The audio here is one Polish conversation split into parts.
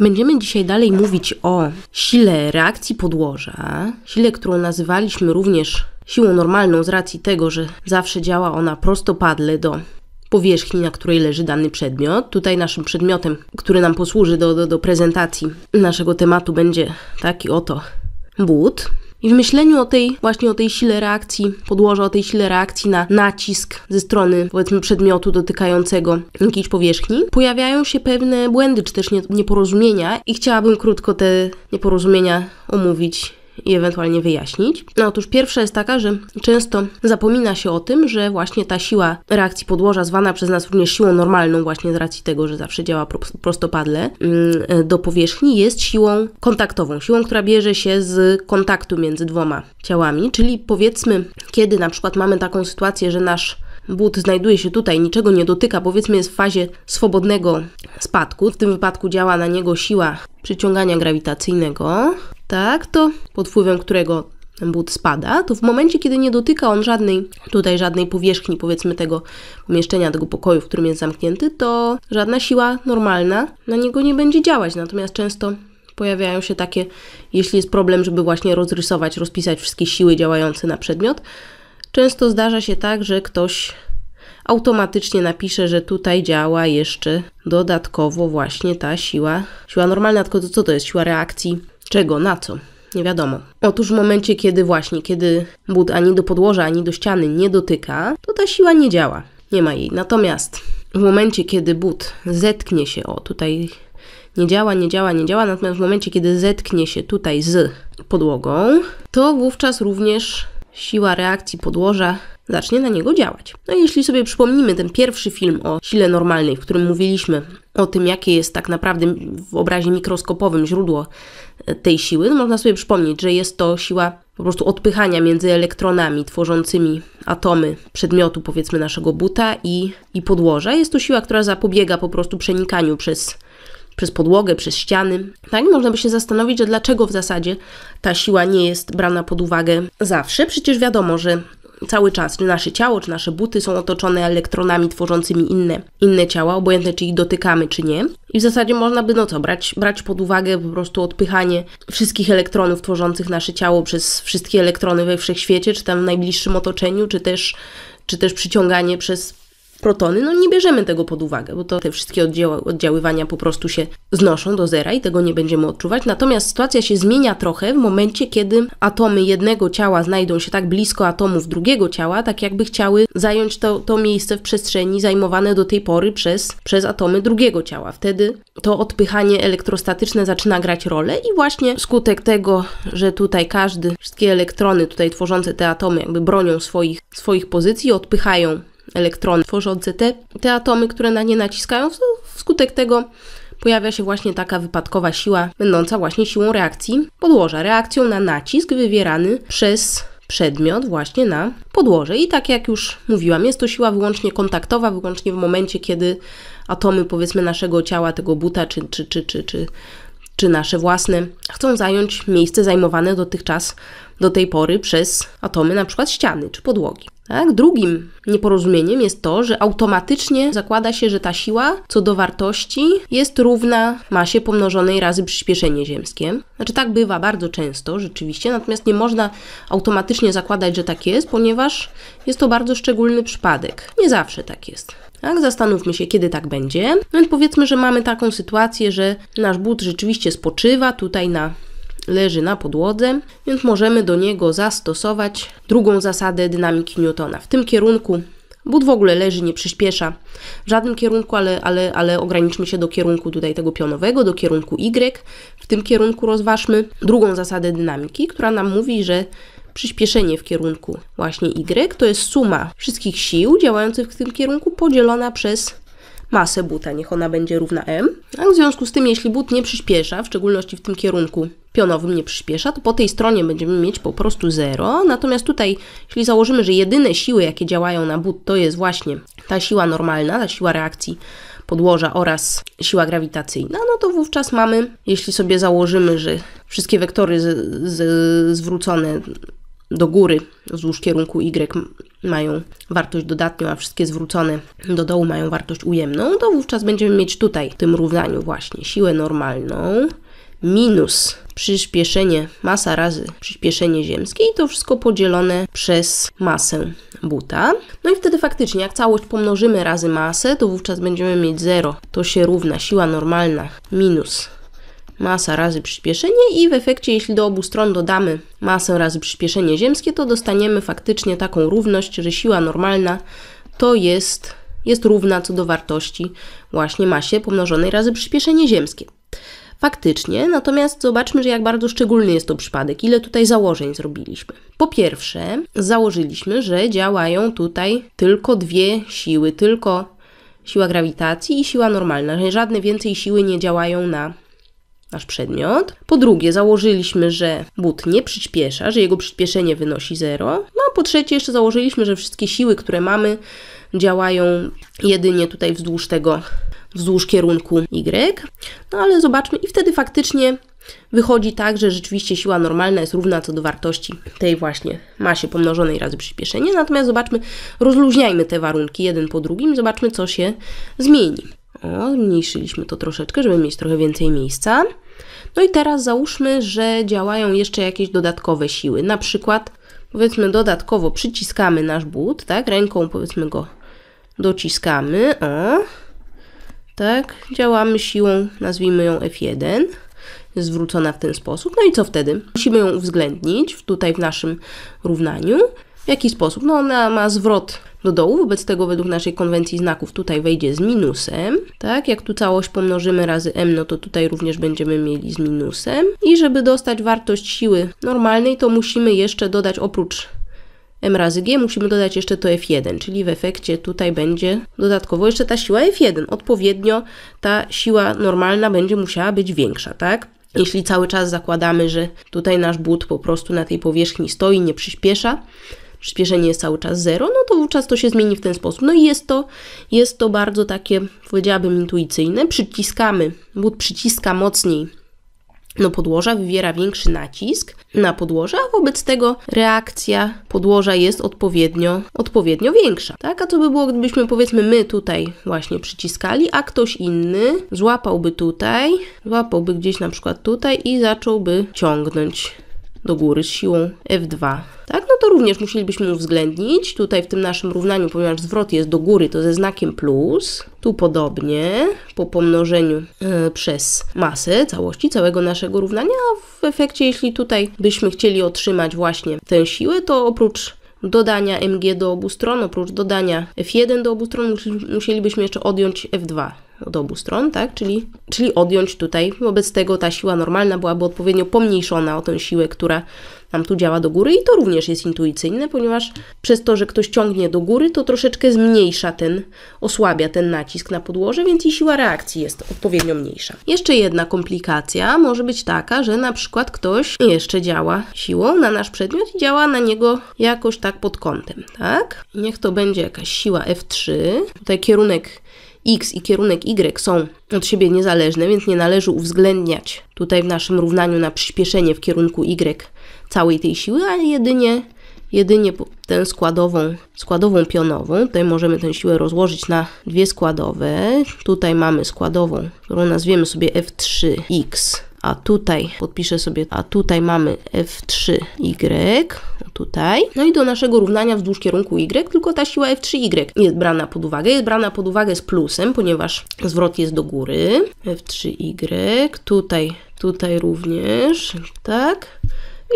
Będziemy dzisiaj dalej mówić o sile reakcji podłoża, sile, którą nazywaliśmy również siłą normalną z racji tego, że zawsze działa ona prostopadle do powierzchni, na której leży dany przedmiot. Tutaj naszym przedmiotem, który nam posłuży do, do, do prezentacji naszego tematu będzie taki oto but. I w myśleniu o tej właśnie o tej sile reakcji, podłoża o tej sile reakcji na nacisk ze strony powiedzmy przedmiotu dotykającego jakiejś powierzchni, pojawiają się pewne błędy czy też nieporozumienia i chciałabym krótko te nieporozumienia omówić i ewentualnie wyjaśnić. No otóż pierwsza jest taka, że często zapomina się o tym, że właśnie ta siła reakcji podłoża, zwana przez nas również siłą normalną, właśnie z racji tego, że zawsze działa prostopadle mm, do powierzchni, jest siłą kontaktową, siłą, która bierze się z kontaktu między dwoma ciałami, czyli powiedzmy, kiedy na przykład mamy taką sytuację, że nasz but znajduje się tutaj, niczego nie dotyka, powiedzmy jest w fazie swobodnego spadku. W tym wypadku działa na niego siła przyciągania grawitacyjnego, tak, to pod wpływem którego but spada, to w momencie, kiedy nie dotyka on żadnej, tutaj żadnej powierzchni, powiedzmy tego pomieszczenia, tego pokoju, w którym jest zamknięty, to żadna siła normalna na niego nie będzie działać. Natomiast często pojawiają się takie, jeśli jest problem, żeby właśnie rozrysować, rozpisać wszystkie siły działające na przedmiot, często zdarza się tak, że ktoś automatycznie napisze, że tutaj działa jeszcze dodatkowo właśnie ta siła, siła normalna, tylko to co to jest siła reakcji Czego? Na co? Nie wiadomo. Otóż w momencie, kiedy właśnie, kiedy but ani do podłoża, ani do ściany nie dotyka, to ta siła nie działa. Nie ma jej. Natomiast w momencie, kiedy but zetknie się, o tutaj nie działa, nie działa, nie działa, natomiast w momencie, kiedy zetknie się tutaj z podłogą, to wówczas również siła reakcji podłoża zacznie na niego działać. No i jeśli sobie przypomnimy ten pierwszy film o sile normalnej, w którym mówiliśmy o tym, jakie jest tak naprawdę w obrazie mikroskopowym źródło e, tej siły, no można sobie przypomnieć, że jest to siła po prostu odpychania między elektronami tworzącymi atomy przedmiotu, powiedzmy naszego buta i, i podłoża. Jest to siła, która zapobiega po prostu przenikaniu przez przez podłogę, przez ściany. Tak, można by się zastanowić, że dlaczego w zasadzie ta siła nie jest brana pod uwagę zawsze. Przecież wiadomo, że cały czas, czy nasze ciało, czy nasze buty są otoczone elektronami tworzącymi inne, inne ciała, obojętne czy ich dotykamy, czy nie. I w zasadzie można by, no co, brać, brać pod uwagę po prostu odpychanie wszystkich elektronów tworzących nasze ciało przez wszystkie elektrony we wszechświecie, czy tam w najbliższym otoczeniu, czy też, czy też przyciąganie przez protony, no nie bierzemy tego pod uwagę, bo to te wszystkie oddziaływania po prostu się znoszą do zera i tego nie będziemy odczuwać. Natomiast sytuacja się zmienia trochę w momencie, kiedy atomy jednego ciała znajdą się tak blisko atomów drugiego ciała, tak jakby chciały zająć to, to miejsce w przestrzeni zajmowane do tej pory przez, przez atomy drugiego ciała. Wtedy to odpychanie elektrostatyczne zaczyna grać rolę i właśnie skutek tego, że tutaj każdy, wszystkie elektrony tutaj tworzące te atomy jakby bronią swoich, swoich pozycji, odpychają elektrony tworzące te, te atomy, które na nie naciskają. Wskutek tego pojawia się właśnie taka wypadkowa siła, będąca właśnie siłą reakcji podłoża, reakcją na nacisk wywierany przez przedmiot właśnie na podłoże. I tak jak już mówiłam, jest to siła wyłącznie kontaktowa, wyłącznie w momencie, kiedy atomy powiedzmy naszego ciała, tego buta czy, czy, czy, czy, czy, czy nasze własne chcą zająć miejsce zajmowane dotychczas do tej pory przez atomy na przykład ściany czy podłogi. Tak? Drugim nieporozumieniem jest to, że automatycznie zakłada się, że ta siła co do wartości jest równa masie pomnożonej razy przyspieszenie ziemskie. Znaczy tak bywa bardzo często rzeczywiście, natomiast nie można automatycznie zakładać, że tak jest, ponieważ jest to bardzo szczególny przypadek. Nie zawsze tak jest. Tak? Zastanówmy się, kiedy tak będzie. No więc powiedzmy, że mamy taką sytuację, że nasz but rzeczywiście spoczywa tutaj na leży na podłodze, więc możemy do niego zastosować drugą zasadę dynamiki Newtona. W tym kierunku but w ogóle leży, nie przyspiesza w żadnym kierunku, ale, ale, ale ograniczmy się do kierunku tutaj tego pionowego, do kierunku Y. W tym kierunku rozważmy drugą zasadę dynamiki, która nam mówi, że przyspieszenie w kierunku właśnie Y to jest suma wszystkich sił działających w tym kierunku podzielona przez masę buta, niech ona będzie równa m. A w związku z tym, jeśli but nie przyspiesza, w szczególności w tym kierunku pionowym nie przyspiesza, to po tej stronie będziemy mieć po prostu 0. Natomiast tutaj, jeśli założymy, że jedyne siły, jakie działają na but, to jest właśnie ta siła normalna, ta siła reakcji podłoża oraz siła grawitacyjna, no to wówczas mamy, jeśli sobie założymy, że wszystkie wektory z, z, zwrócone do góry wzdłuż kierunku Y mają wartość dodatnią, a wszystkie zwrócone do dołu mają wartość ujemną, to wówczas będziemy mieć tutaj w tym równaniu właśnie siłę normalną minus przyspieszenie, masa razy przyspieszenie ziemskie i to wszystko podzielone przez masę buta. No i wtedy faktycznie, jak całość pomnożymy razy masę, to wówczas będziemy mieć 0, to się równa siła normalna minus masa razy przyspieszenie i w efekcie jeśli do obu stron dodamy masę razy przyspieszenie ziemskie, to dostaniemy faktycznie taką równość, że siła normalna to jest, jest równa co do wartości właśnie masie pomnożonej razy przyspieszenie ziemskie. Faktycznie, natomiast zobaczmy, że jak bardzo szczególny jest to przypadek, ile tutaj założeń zrobiliśmy. Po pierwsze, założyliśmy, że działają tutaj tylko dwie siły, tylko siła grawitacji i siła normalna, że żadne więcej siły nie działają na nasz przedmiot. Po drugie, założyliśmy, że but nie przyspiesza, że jego przyspieszenie wynosi 0. No a po trzecie, jeszcze założyliśmy, że wszystkie siły, które mamy, działają jedynie tutaj wzdłuż tego, wzdłuż kierunku Y. No ale zobaczmy, i wtedy faktycznie Wychodzi tak, że rzeczywiście siła normalna jest równa co do wartości tej właśnie masie pomnożonej razy przyspieszenie. Natomiast zobaczmy, rozluźniajmy te warunki jeden po drugim, zobaczmy co się zmieni. O, zmniejszyliśmy to troszeczkę, żeby mieć trochę więcej miejsca. No i teraz załóżmy, że działają jeszcze jakieś dodatkowe siły. Na przykład, powiedzmy, dodatkowo przyciskamy nasz but, tak? Ręką, powiedzmy, go dociskamy. O, tak? Działamy siłą, nazwijmy ją F1 zwrócona w ten sposób. No i co wtedy? Musimy ją uwzględnić tutaj w naszym równaniu. W jaki sposób? No ona ma zwrot do dołu. Wobec tego według naszej konwencji znaków tutaj wejdzie z minusem. Tak, jak tu całość pomnożymy razy m, no to tutaj również będziemy mieli z minusem. I żeby dostać wartość siły normalnej, to musimy jeszcze dodać oprócz m razy g musimy dodać jeszcze to f1, czyli w efekcie tutaj będzie dodatkowo jeszcze ta siła f1. Odpowiednio ta siła normalna będzie musiała być większa, tak? Jeśli cały czas zakładamy, że tutaj nasz but po prostu na tej powierzchni stoi, nie przyspiesza, przyspieszenie jest cały czas zero, no to wówczas to się zmieni w ten sposób. No i jest to, jest to bardzo takie, powiedziałabym, intuicyjne. Przyciskamy, but przyciska mocniej no podłoża, wywiera większy nacisk na podłoże, a wobec tego reakcja podłoża jest odpowiednio, odpowiednio większa. Tak? A co by było, gdybyśmy powiedzmy my tutaj właśnie przyciskali, a ktoś inny złapałby tutaj, złapałby gdzieś na przykład tutaj i zacząłby ciągnąć do góry z siłą F2. Tak, no to również musielibyśmy uwzględnić tutaj w tym naszym równaniu, ponieważ zwrot jest do góry, to ze znakiem plus. Tu podobnie, po pomnożeniu e, przez masę całości, całego naszego równania, a w efekcie, jeśli tutaj byśmy chcieli otrzymać właśnie tę siłę, to oprócz dodania mg do obu stron, oprócz dodania f1 do obu stron, musielibyśmy jeszcze odjąć f2 od obu stron, tak? Czyli, czyli odjąć tutaj. Wobec tego ta siła normalna byłaby odpowiednio pomniejszona o tę siłę, która nam tu działa do góry i to również jest intuicyjne, ponieważ przez to, że ktoś ciągnie do góry, to troszeczkę zmniejsza ten, osłabia ten nacisk na podłoże, więc i siła reakcji jest odpowiednio mniejsza. Jeszcze jedna komplikacja może być taka, że na przykład ktoś jeszcze działa siłą na nasz przedmiot i działa na niego jakoś tak pod kątem, tak? Niech to będzie jakaś siła F3, tutaj kierunek X i kierunek Y są od siebie niezależne, więc nie należy uwzględniać tutaj w naszym równaniu na przyspieszenie w kierunku Y całej tej siły, a jedynie, jedynie tę składową, składową pionową. Tutaj możemy tę siłę rozłożyć na dwie składowe. Tutaj mamy składową, którą nazwiemy sobie F3X a tutaj podpiszę sobie, a tutaj mamy F3Y, y, tutaj. No i do naszego równania wzdłuż kierunku Y, tylko ta siła F3Y y jest brana pod uwagę. Jest brana pod uwagę z plusem, ponieważ zwrot jest do góry. F3Y, y, tutaj, tutaj również, tak.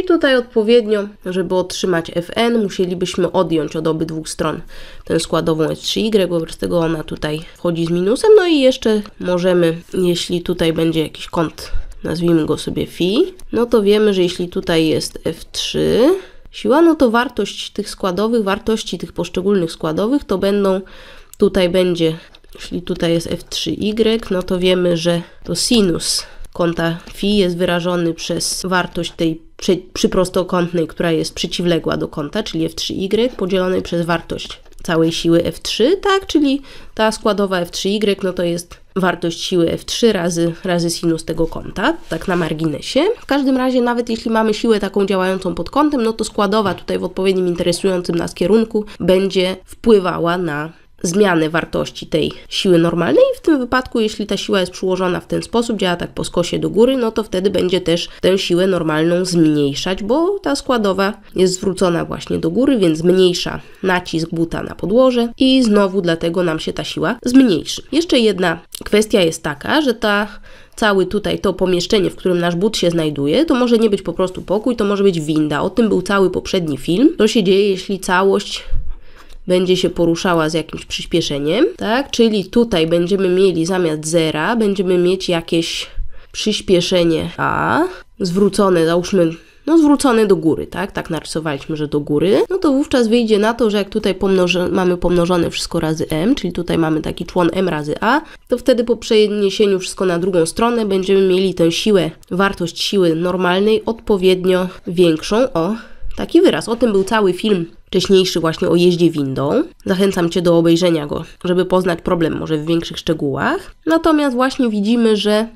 I tutaj odpowiednio, żeby otrzymać Fn, musielibyśmy odjąć od obydwu stron tę składową S3Y, wobec tego ona tutaj wchodzi z minusem. No i jeszcze możemy, jeśli tutaj będzie jakiś kąt nazwijmy go sobie phi, no to wiemy, że jeśli tutaj jest F3 siła, no to wartość tych składowych, wartości tych poszczególnych składowych to będą, tutaj będzie, jeśli tutaj jest F3y, y, no to wiemy, że to sinus kąta phi jest wyrażony przez wartość tej przy, przyprostokątnej, która jest przeciwległa do kąta, czyli f3y, y, podzielonej przez wartość całej siły F3, tak? Czyli ta składowa F3y y, no to jest wartość siły F3 razy, razy sinus tego kąta, tak na marginesie. W każdym razie, nawet jeśli mamy siłę taką działającą pod kątem, no to składowa tutaj w odpowiednim interesującym nas kierunku będzie wpływała na zmiany wartości tej siły normalnej. W tym wypadku, jeśli ta siła jest przyłożona w ten sposób, działa tak po skosie do góry, no to wtedy będzie też tę siłę normalną zmniejszać, bo ta składowa jest zwrócona właśnie do góry, więc zmniejsza nacisk buta na podłoże i znowu dlatego nam się ta siła zmniejszy. Jeszcze jedna kwestia jest taka, że ta cały tutaj to pomieszczenie, w którym nasz but się znajduje, to może nie być po prostu pokój, to może być winda. O tym był cały poprzedni film. Co się dzieje, jeśli całość będzie się poruszała z jakimś przyspieszeniem, tak? Czyli tutaj będziemy mieli zamiast zera, będziemy mieć jakieś przyspieszenie A, zwrócone, załóżmy no zwrócone do góry, tak? Tak narysowaliśmy, że do góry. No to wówczas wyjdzie na to, że jak tutaj pomnoży, mamy pomnożone wszystko razy m, czyli tutaj mamy taki człon m razy a, to wtedy po przeniesieniu wszystko na drugą stronę będziemy mieli tę siłę, wartość siły normalnej odpowiednio większą o taki wyraz. O tym był cały film wcześniejszy właśnie o jeździe windą. Zachęcam Cię do obejrzenia go, żeby poznać problem może w większych szczegółach. Natomiast właśnie widzimy, że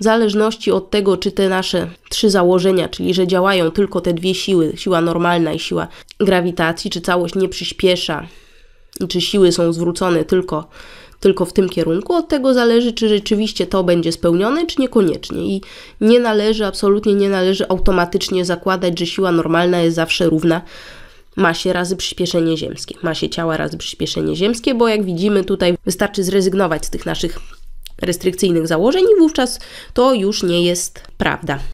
w zależności od tego, czy te nasze trzy założenia, czyli że działają tylko te dwie siły, siła normalna i siła grawitacji, czy całość nie przyspiesza i czy siły są zwrócone tylko tylko w tym kierunku. Od tego zależy, czy rzeczywiście to będzie spełnione, czy niekoniecznie. I nie należy, absolutnie nie należy automatycznie zakładać, że siła normalna jest zawsze równa masie razy przyspieszenie ziemskie. Masie ciała razy przyspieszenie ziemskie, bo jak widzimy tutaj wystarczy zrezygnować z tych naszych restrykcyjnych założeń i wówczas to już nie jest prawda.